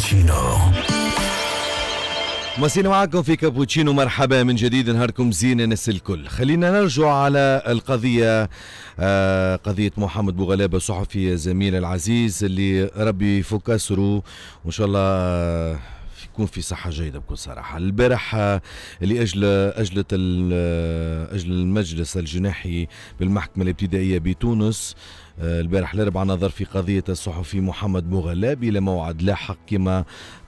كابوتشينو ماسينا معاكم في كابوتشينو مرحبا من جديد نهاركم زين الناس الكل خلينا نرجع على القضية آه قضية محمد بوغلابة صحفي زميل العزيز اللي ربي يفك أسره وإن شاء الله آه، يكون في صحة جيدة بكل صراحة البارح آه، لأجل أجلة آه، أجل المجلس الجناحي بالمحكمة الابتدائية بتونس آه، البارح الاربعاء نظر في قضيه الصحفي محمد مغلاب الى موعد لاحق كما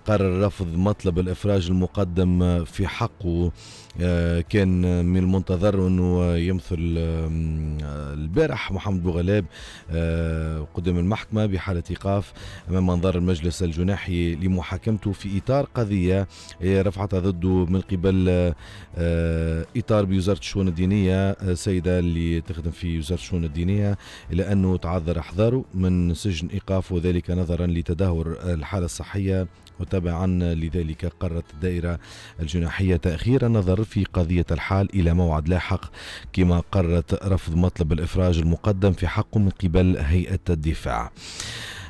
قرر رفض مطلب الافراج المقدم في حقه آه، كان من المنتظر انه يمثل البارح محمد بوغلاب آه، قدم المحكمه بحاله ايقاف امام منظر المجلس الجناحي لمحاكمته في اطار قضيه رفعتها ضده من قبل اطار بوزاره الشؤون الدينيه سيده اللي تخدم في وزاره الشؤون الدينيه الى انه تعذر أحذاره من سجن إيقاف وذلك نظرا لتدهور الحالة الصحية وتبعا لذلك قررت الدائرة الجناحية تأخير النظر في قضية الحال إلى موعد لاحق كما قررت رفض مطلب الإفراج المقدم في حقه من قبل هيئة الدفاع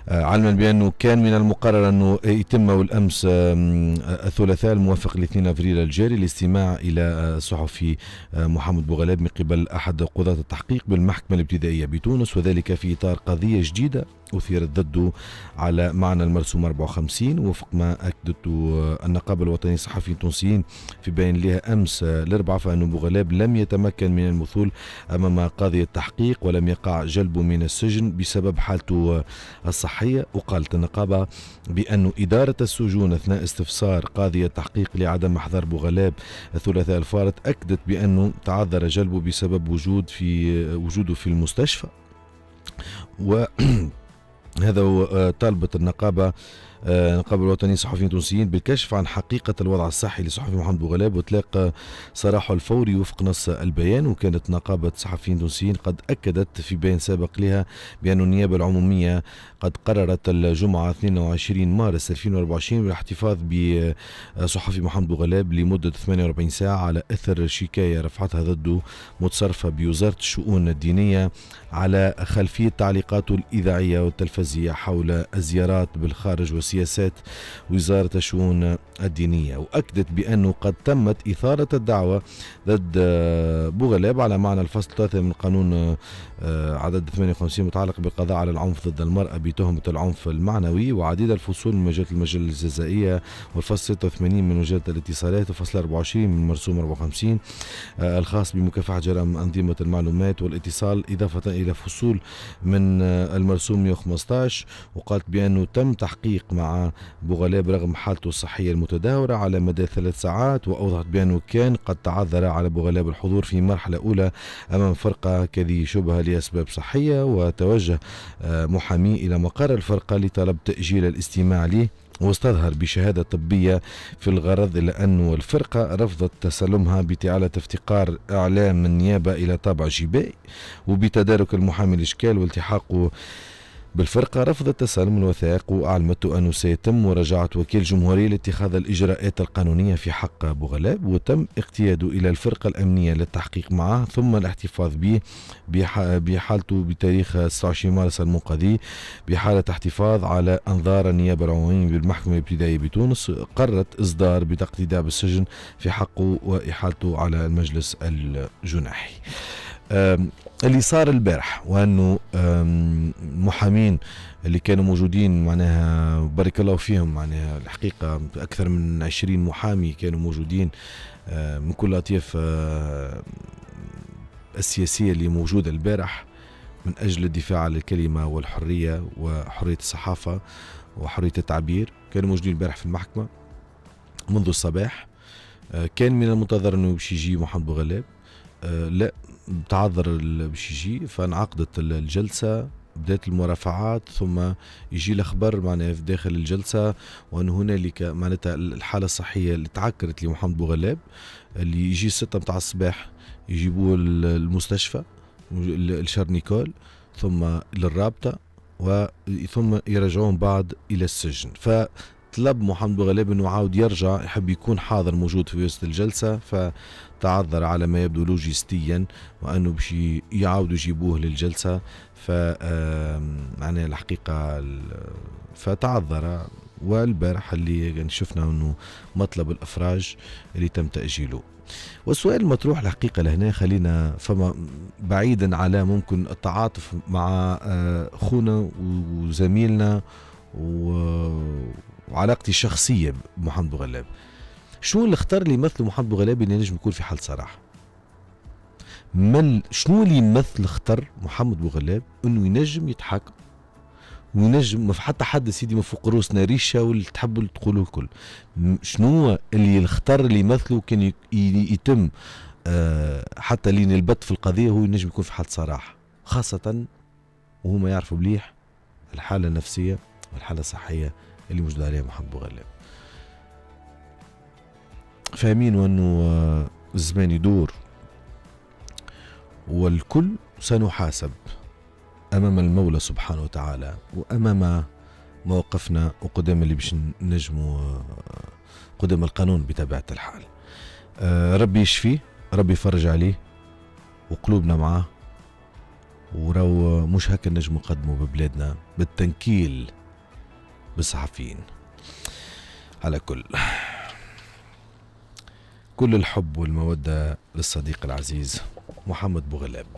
آه، علما بانه كان من المقرر انه يتم والامس الثلاثاء الموافق ل 2 ابريل الجاري الاستماع الى آه، صحفي آه، محمد بوغلاب من قبل احد قضاة التحقيق بالمحكمة الابتدائية بتونس وذلك في اطار قضية جديدة أثيرت ضده على معنى المرسوم 54 وفق ما أكدته النقابة الوطنية الصحفيين التونسيين في بيان لها أمس الأربعاء فأن بوغلاب لم يتمكن من المثول أمام قاضي التحقيق ولم يقع جلبه من السجن بسبب حالته الصحية الصحية وقالت النقابة بأن إدارة السجون أثناء استفسار قاضية تحقيق لعدم محضر بوغلاب الثلاثاء الفارط أكدت بأنه تعذر جلبه بسبب وجود في وجوده في المستشفى و هذا آه، طالبة النقابة آه، نقابة الوطنية الصحفيين التونسيين بالكشف عن حقيقة الوضع الصحي لصحفي محمد بوغلاب وتلاقى آه، صراحه الفوري وفق نص البيان وكانت نقابة صحفيين تونسيين قد أكدت في بيان سابق لها بأن النيابة العمومية قد قررت الجمعة 22 مارس 2024 بالاحتفاظ بصحفي محمد بوغلاب لمدة 48 ساعة على أثر شكاية رفعتها ضده متصرفة بوزارة الشؤون الدينية على خلفية تعليقاته الإذاعية والتلفزية حول الزيارات بالخارج والسياسة سياسات وزارة الشؤون الدينية وأكدت بأنه قد تمت إثارة الدعوة ضد آه، بوغلاب على معنى الفصل الثالث من قانون آه، عدد 58 متعلق بالقضاء على العنف ضد المرأة بتهمة العنف المعنوي وعديد الفصول من مجلة المجلة الجزائية والفصل 86 من مجلة الاتصالات وفصل 24 من مرسوم 54 آه، الخاص بمكافحة جرائم أنظمة المعلومات والاتصال إضافة إلى فصول من المرسوم 115 وقالت بأنه تم تحقيق مع مع برغم رغم حالته الصحية المتدهورة على مدى ثلاث ساعات وأوضحت بأنه كان قد تعذر على بوغلاب الحضور في مرحلة أولى أمام فرقة كذي شبهة لأسباب صحية وتوجه آه، محامي إلى مقر الفرقة لطلب تأجيل الاستماع له واستظهر بشهادة طبية في الغرض إلا أن الفرقة رفضت تسلمها بتعالة افتقار إعلام النيابة إلى طابع جبائي وبتدارك المحامي الإشكال والتحاقه بالفرقة رفضت تسلم الوثائق وأعلمته أنه سيتم مراجعة وكيل جمهوريه لاتخاذ الإجراءات القانونية في حق أبو غلاب وتم اقتياده إلى الفرقة الأمنية للتحقيق معه ثم الاحتفاظ به بحالته بتاريخ 26 مارس المنقذي بحالة احتفاظ على أنظار النيابة العمومية بالمحكمة الابتدائية بتونس قررت إصدار بتقديد بالسجن في حقه وإحالته على المجلس الجناحي اللي صار البارح وانه المحامين اللي كانوا موجودين معناها بارك الله فيهم معناها الحقيقه اكثر من 20 محامي كانوا موجودين آه، من كل الاطياف آه، السياسيه اللي موجوده البارح من اجل الدفاع عن الكلمه والحريه وحريه الصحافه وحريه التعبير كانوا موجودين البارح في المحكمه منذ الصباح آه، كان من المنتظر انه يجي محمد بوغلاب لا تعذر يجي فانعقدت الجلسة بدات المرافعات ثم يجي الخبر معناها في داخل الجلسه وان هنالك معناتها الحاله الصحيه اللي تعكرت لمحمد بوغلاب اللي يجي ستة متاع الصباح يجيبوه المستشفى الشرنيكول ثم للرابطه وثم يرجعون بعد الى السجن ف طلب محمد بوغليب انه عاود يرجع يحب يكون حاضر موجود في وسط الجلسه فتعذر على ما يبدو لوجستيا وانه باش يعاودوا يجيبوه للجلسه ف معناها الحقيقه فتعذر والبارح اللي يعني شفنا انه مطلب الافراج اللي تم تاجيله والسؤال المطروح الحقيقة لهنا خلينا فما بعيدا على ممكن التعاطف مع آه، أخونا وزميلنا و وعلاقتي الشخصيه بمحمد بوغلاب شنو اللي اختار اللي يمثله محمد بوغلاب اللي نجم يكون في حال صراحه من شنو اللي يمثل اختار محمد بوغلاب انه ينجم يتحكم ونجم حتى حد سيدي من فوق روسنا ريشه واللي تحبوا تقولوا الكل شنو اللي اختار اللي يمثله كان يتم آه حتى لين البت في القضيه هو ينجم يكون في حال صراحه خاصه وهما يعرفوا مليح الحاله النفسيه والحاله الصحيه اللي موجود عليه محمد بوغلاب فاهمين وانه آه، الزمان يدور والكل سنحاسب امام المولى سبحانه وتعالى وامام موقفنا وقدام اللي باش نجموا آه، قدام القانون بطبيعه الحال آه، ربي يشفيه ربي يفرج عليه وقلوبنا معاه وراو مش هكا نجم نقدموا ببلادنا بالتنكيل بالصحفيين على كل كل الحب والمودة للصديق العزيز محمد بوغلاب